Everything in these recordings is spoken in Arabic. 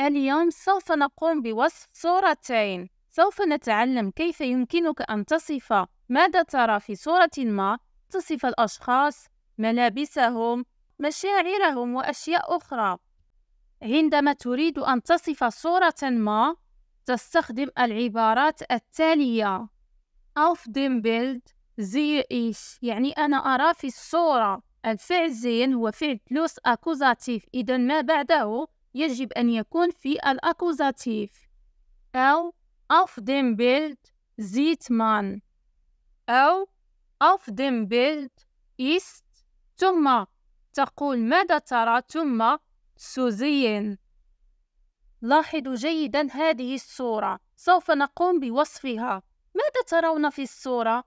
اليوم سوف نقوم بوصف صورتين سوف نتعلم كيف يمكنك أن تصف ماذا ترى في صورة ما تصف الأشخاص ملابسهم مشاعرهم وأشياء أخرى عندما تريد أن تصف صورة ما تستخدم العبارات التالية auf dem Bild sehe ich يعني أنا أرى في الصورة الفعل زين هو فعل بلوس أكوزاتيف إذا ما بعده يجب أن يكون في الأكوزاتيف أو auf dem Bild sieht man أو auf dem Bild ist ثم تقول ماذا ترى ثم سوزين لاحظوا جيدا هذه الصورة سوف نقوم بوصفها ماذا ترون في الصورة؟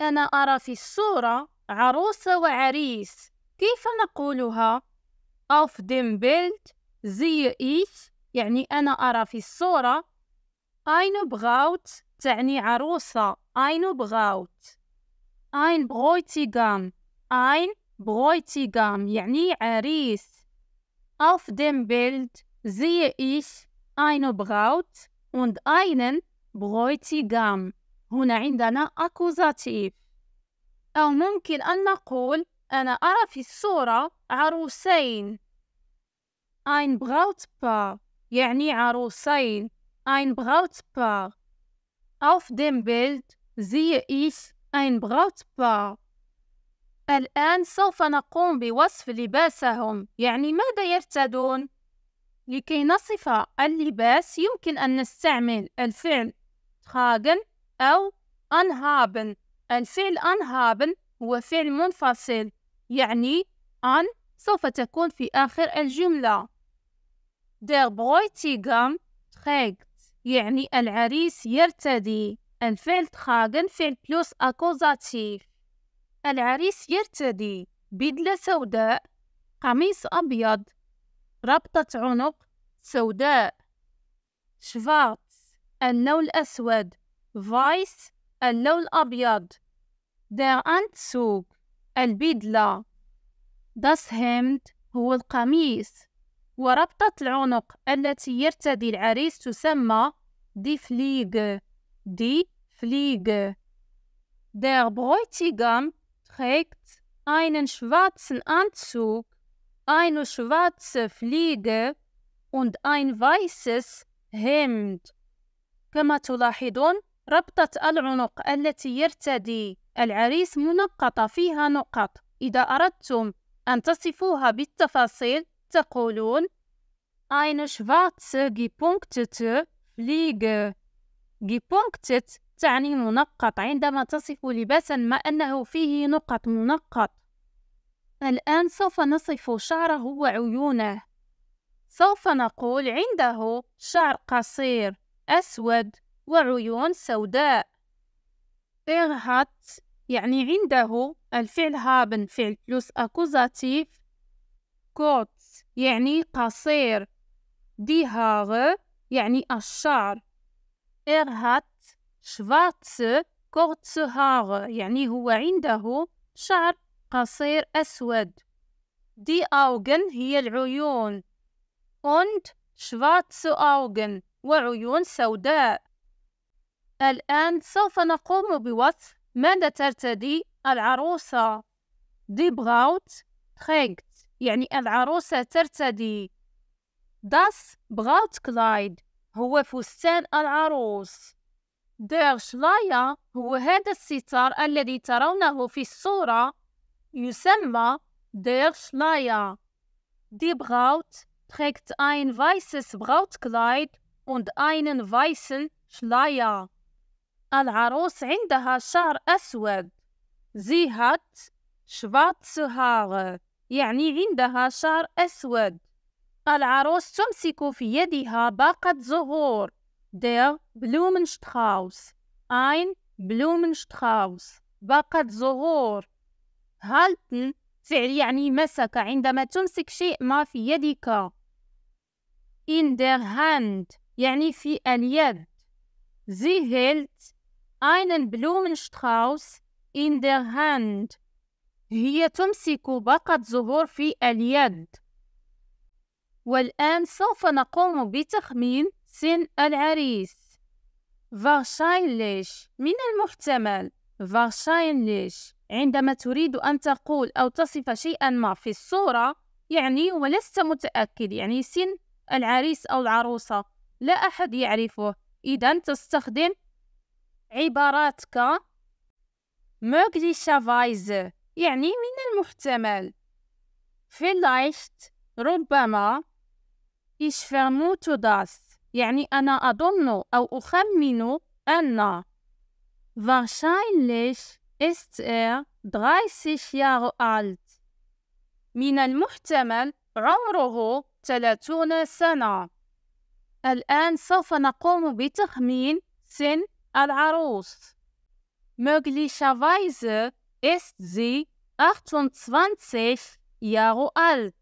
أنا أرى في الصورة عروس وعريس كيف نقولها؟ auf dem Bild زي إيت يعني أنا أرى في الصورة أين بغاوت تعني عروسة أين بغاوت أين بغويتيغام أين بغويتيغام يعني عريس auf dem Bild زي ich eine Braut und einen Bräutigam. هنا عندنا أكوزاتيف أو ممكن أن نقول أنا أرى في الصورة عروسين ein Brautpaar يعني عروسين ein Brautpaar auf dem Bild sehe ich ein Brautpaar الآن سوف نقوم بوصف لباسهم يعني ماذا يرتدون؟ لكي نصف اللباس يمكن أن نستعمل الفعل tragen أو anhaben الفعل anhaben هو فعل منفصل يعني an سوف تكون في آخر الجملة Der Bräutigam trägt يعني العريس يرتدي الفعل تخاغن فعل بلوس أكوزاتيف العريس يرتدي بدلة سوداء قميص أبيض ربطة عنق سوداء شفارتس اللون الأسود فايس اللون الأبيض der Anzug البدلة داس هيمد هو القميص وربطة العنق التي يرتدي العريس تسمى دي فليغ دي فليغ Der Bräutigam trägt einen schwarzen Anzug, eine schwarze Fliege und ein weißes Hemd. كما تلاحظون ربطة العنق التي يرتدي العريس منقطة فيها نقط إذا أردتم أن تصفوها بالتفاصيل تقولون eine schwarze gepunktete Fliege gepunktet تعني منقط عندما تصف لباسا ما أنه فيه نقط منقط الآن سوف نصف شعره وعيونه سوف نقول عنده شعر قصير أسود وعيون سوداء Er hat يعني عنده الفعل haben فعل plus أكوزاتيف كوت يعني قصير دي هاغ يعني الشعر إر هات شفارتس كورتس هاغ يعني هو عنده شعر قصير أسود دي أوغن هي العيون und schwarze أوغن وعيون سوداء الآن سوف نقوم بوصف ماذا ترتدي العروسة دي براوت trägt يعني العروسة ترتدي داس بغالت كلايد هو فستان العروس دير شلايا هو هذا الستار الذي ترونه في الصورة يسمى دير شلايا دي بغاوت اين ein weißes كلايد und einen weißen Schleier. العروس عندها شعر أسود. Sie hat schwarze Haare. يعني عندها شعر أسود العروس تمسك في يدها باقة زهور der Blumenstrauß ein Blumenstrauß باقة زهور halten فعل يعني مسك عندما تمسك شيء ما في يدك in der Hand يعني في اليد sie hält einen Blumenstrauß in der Hand هي تمسك باقة زهور في اليد والآن سوف نقوم بتخمين سن العريس فاشاينليش من المحتمل فاشاينليش عندما تريد أن تقول أو تصف شيئا ما في الصورة يعني ولست متأكد يعني سن العريس أو العروسة لا أحد يعرفه إذا تستخدم عبارات ك möglicherweise يعني من المحتمل vielleicht ربما ich vermute das يعني أنا أظن أو أخمن أن wahrscheinlich ist er 30 Jahre alt من المحتمل عمره 30 سنة الآن سوف نقوم بتخمين سن العروس möglicherweise ist sie 28 Jahre alt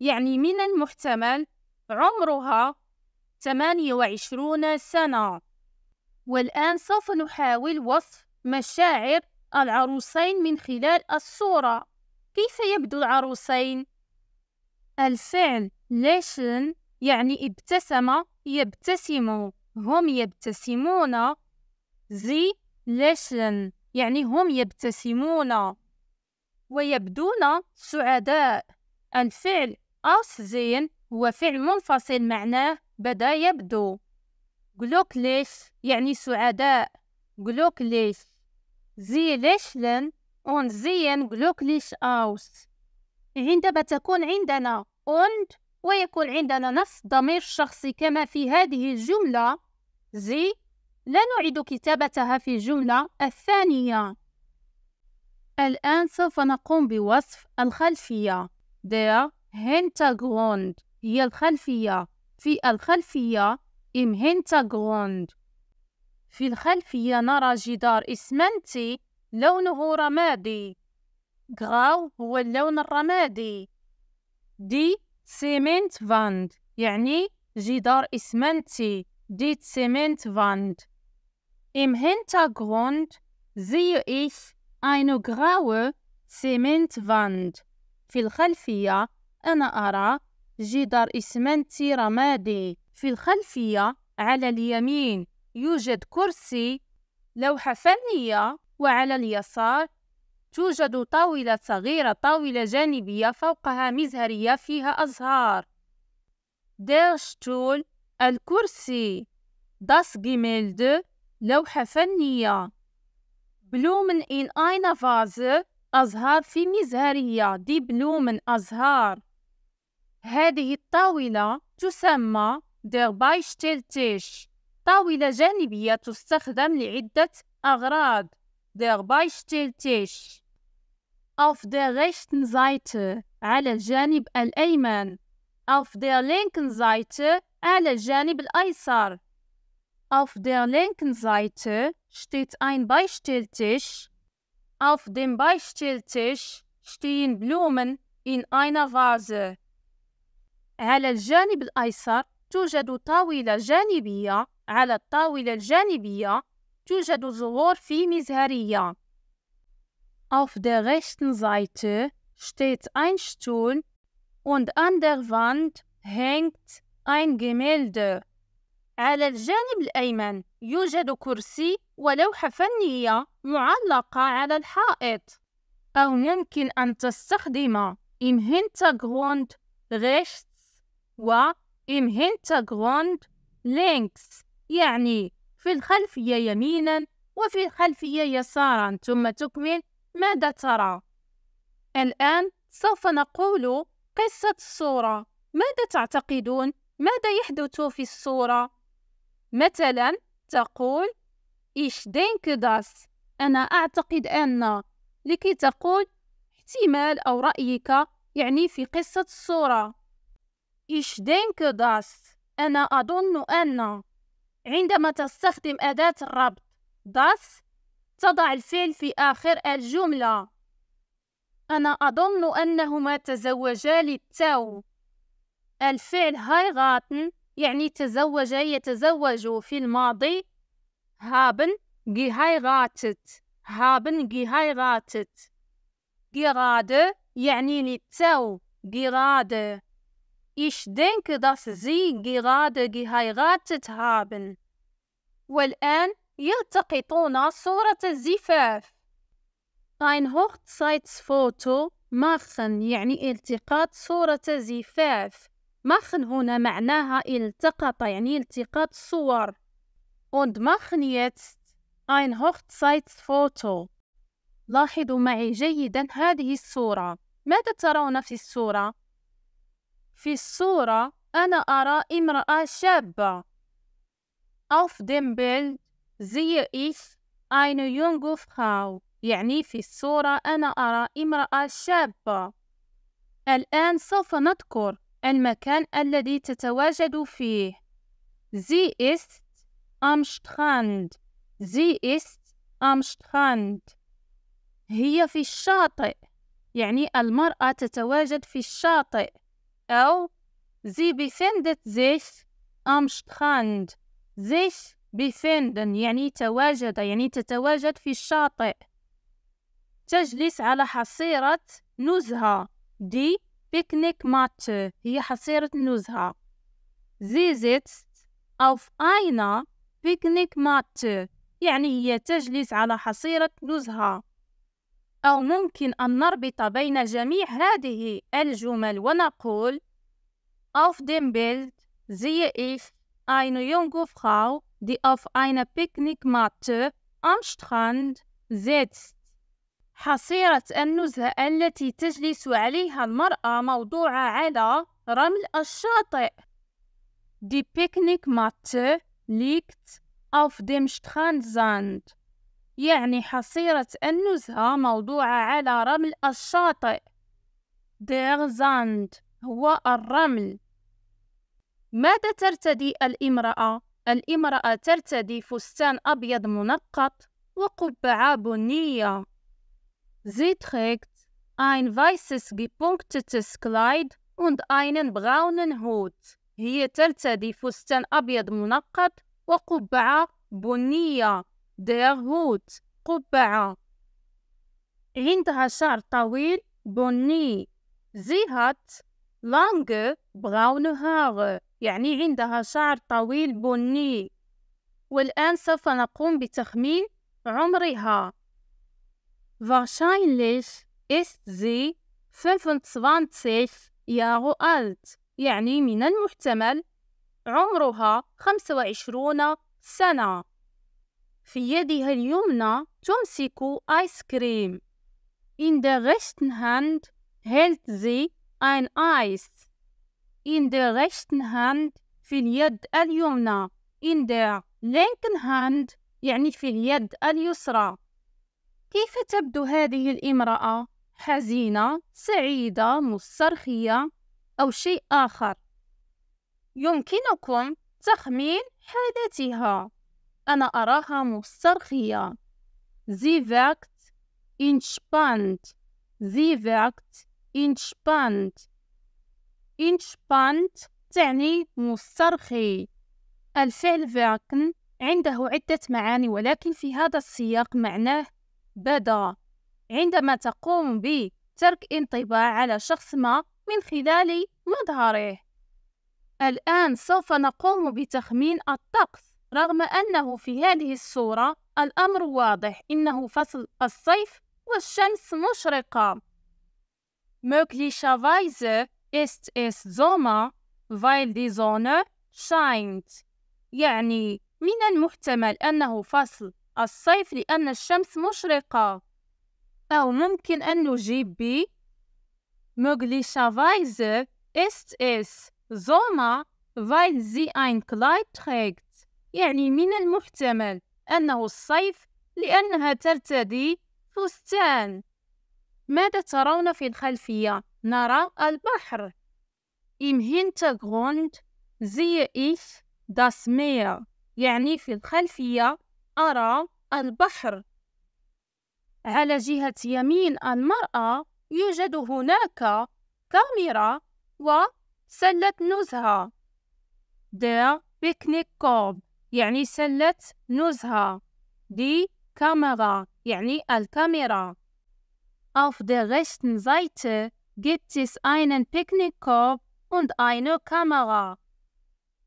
يعني من المحتمل عمرها 28 سنة والآن سوف نحاول وصف مشاعر العروسين من خلال الصورة كيف يبدو العروسين؟ الفعل لشن يعني ابتسم يبتسم هم يبتسمون زي لشن يعني هم يبتسمون ويبدون سعداء الفعل زين هو فعل منفصل معناه بدا يبدو ليش يعني سعداء ليش لن اون زين sehen ليش أوس عندما تكون عندنا أند ويكون عندنا نفس ضمير شخصي كما في هذه الجملة زي لا نعيد كتابتها في الجملة الثانية الآن سوف نقوم بوصف الخلفية der Hintergrund هي الخلفية في الخلفية im Hintergrund في الخلفية نرى جدار إسمنتي لونه رمادي Grau هو اللون الرمادي دي سيمنت فاند يعني جدار إسمنتي دي سيمنت فاند Im Hintergrund sehe ich eine graue Zementwand. في الخلفية أنا أرى جدار إسمنتي رمادي في الخلفية على اليمين يوجد كرسي لوحة فنية وعلى اليسار توجد طاولة صغيرة طاولة جانبية فوقها مزهرية فيها أزهار Der Stuhl الكرسي Das Gemälde لوحة فنية بلومن إن أين فاز أزهار في مزهرية دي بلومن أزهار هذه الطاولة تسمى der Beistelltisch طاولة جانبية تستخدم لعدة أغراض der Beistelltisch auf der rechten Seite على الجانب الأيمن auf der linken Seite على الجانب الأيسر Auf der linken Seite steht ein Beistelltisch. Auf dem Beistelltisch stehen Blumen in einer Vase. على الجانب الأيسر توجد طاولة جانبية. على الطاولة الجانبية توجد زهور في مزهرية. Auf der rechten Seite steht ein Stuhl und an der Wand hängt ein Gemälde. على الجانب الأيمن يوجد كرسي ولوحة فنية معلقة على الحائط أو يمكن أن تستخدم im Hintergrund rechts و im Hintergrund links يعني في الخلفية يمينا وفي الخلفية يسارا ثم تكمل ماذا ترى الآن سوف نقول قصة الصورة ماذا تعتقدون ماذا يحدث في الصورة مثلا تقول إيش دينك داس أنا أعتقد أن لكي تقول احتمال أو رأيك يعني في قصة الصورة إيش دينك داس أنا أظن أن عندما تستخدم أداة الربط داس تضع الفعل في آخر الجملة أنا أظن أنهما تزوجا للتو الفعل غاتن يعني تزوج يتزوج في الماضي هابن جي هاي هابن جي هاي غاتت يعني لتو جراد إيش دينك داس زي جراد جي هاي هابن والآن يلتقطون صورة الزفاف Ein Hochzeitsfoto machen يعني التقاط صورة زفاف مخن هنا معناها التقط يعني التقاط صور und machen jetzt ein Hochzeitsfoto لاحظوا معي جيدا هذه الصورة ماذا ترون في الصورة؟ في الصورة أنا أرى امرأة شابة auf dem Bild sehe ich eine junge Frau يعني في الصورة أنا أرى امرأة شابة الآن سوف نذكر المكان الذي تتواجد فيه Sie ist am Strand زي است ام Strand هي في الشاطئ يعني المرأة تتواجد في الشاطئ أو Sie befindet sich am Strand زيش befinden يعني تواجد يعني تتواجد في الشاطئ تجلس على حصيرة نزهة دي Picknick Matte هي حصيرة نزهة. Sie sitzt auf einer Picknick Matte يعني هي تجلس على حصيرة نزهة. أو ممكن أن نربط بين جميع هذه الجمل ونقول Auf dem Bild sehe ich eine junge Frau, die auf einer Picknickmatte am Strand sitzt. حصيرة النزهة التي تجلس عليها المرأة موضوعة على رمل الشاطئ دي بيكنيك مات ليكت auf dem زاند يعني حصيرة النزهة موضوعة على رمل الشاطئ دير Sand هو الرمل ماذا ترتدي الامرأة؟ الامرأة ترتدي فستان أبيض منقط وقبعة بنية Sie trägt ein weißes gepunktetes Kleid und einen braunen Hut. هي ترتدي فستان أبيض منقط وقبعة بنية der Hut قبعة عندها شعر طويل بني Sie hat lange braune Haare يعني عندها شعر طويل بني والآن سوف نقوم بتخمين عمرها Wahrscheinlich ist sie 25 Jahre alt يعني من المحتمل عمرها 25 سنة في يدها اليمنى تمسك آيس كريم In der rechten Hand hält sie ein Eis. In der rechten Hand في اليد اليمنى. In der linken Hand يعني في اليد اليسرى. كيف تبدو هذه الامرأة؟ حزينة، سعيدة، مسترخية أو شيء آخر؟ يمكنكم تخمين حالتها أنا أراها مسترخية زي فاكت إنشباند، زي فاكت إنشباند، إنشباند تعني مسترخي الفعل فاكن عنده عدة معاني ولكن في هذا السياق معناه بدا عندما تقوم بترك انطباع على شخص ما من خلال مظهره الآن سوف نقوم بتخمين الطقس رغم أنه في هذه الصورة الأمر واضح إنه فصل الصيف والشمس مشرقة Möglicherweise ist es Sommer, weil die Sonne scheint. يعني من المحتمل أنه فصل الصيف لأن الشمس مشرقة أو ممكن أن نجيب ب Möglicherweise ist es Sommer, weil sie ein Kleid trägt. يعني من المحتمل أنه الصيف لأنها ترتدي فستان. ماذا ترون في الخلفية؟ نرى البحر. Im Hintergrund sehe ich das Meer. يعني في الخلفية أرى البحر على جهة يمين المرأة يوجد هناك كاميرا وسلة نزهة der كوب يعني سلة نزهة دي كاميرا يعني الكاميرا Auf der rechten Seite gibt es einen Picknickkorb und eine Kamera.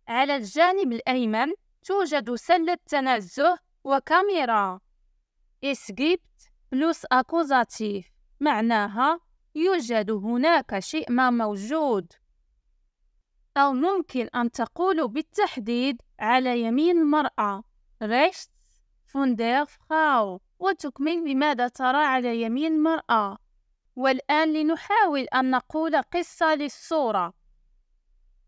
على الجانب الأيمن توجد سلة تنزه وكاميرا اسكريبت بلوس أكوزاتيف معناها يوجد هناك شيء ما موجود أو ممكن أن تقول بالتحديد على يمين المرأة ريشت von der Frau وتكمل بماذا ترى على يمين المرأة والآن لنحاول أن نقول قصة للصورة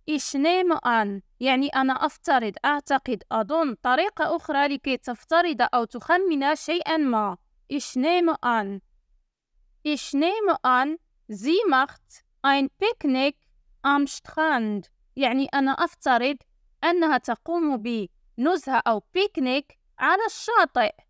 اشنيم ان an يعني أنا أفترض أعتقد أظن طريقة أخرى لكي تفترض أو تخمن شيئا ما Ich nehme an Ich nehme an Sie macht ein Picknick am Strand يعني أنا أفترض أنها تقوم بنزهة أو بيكنيك على الشاطئ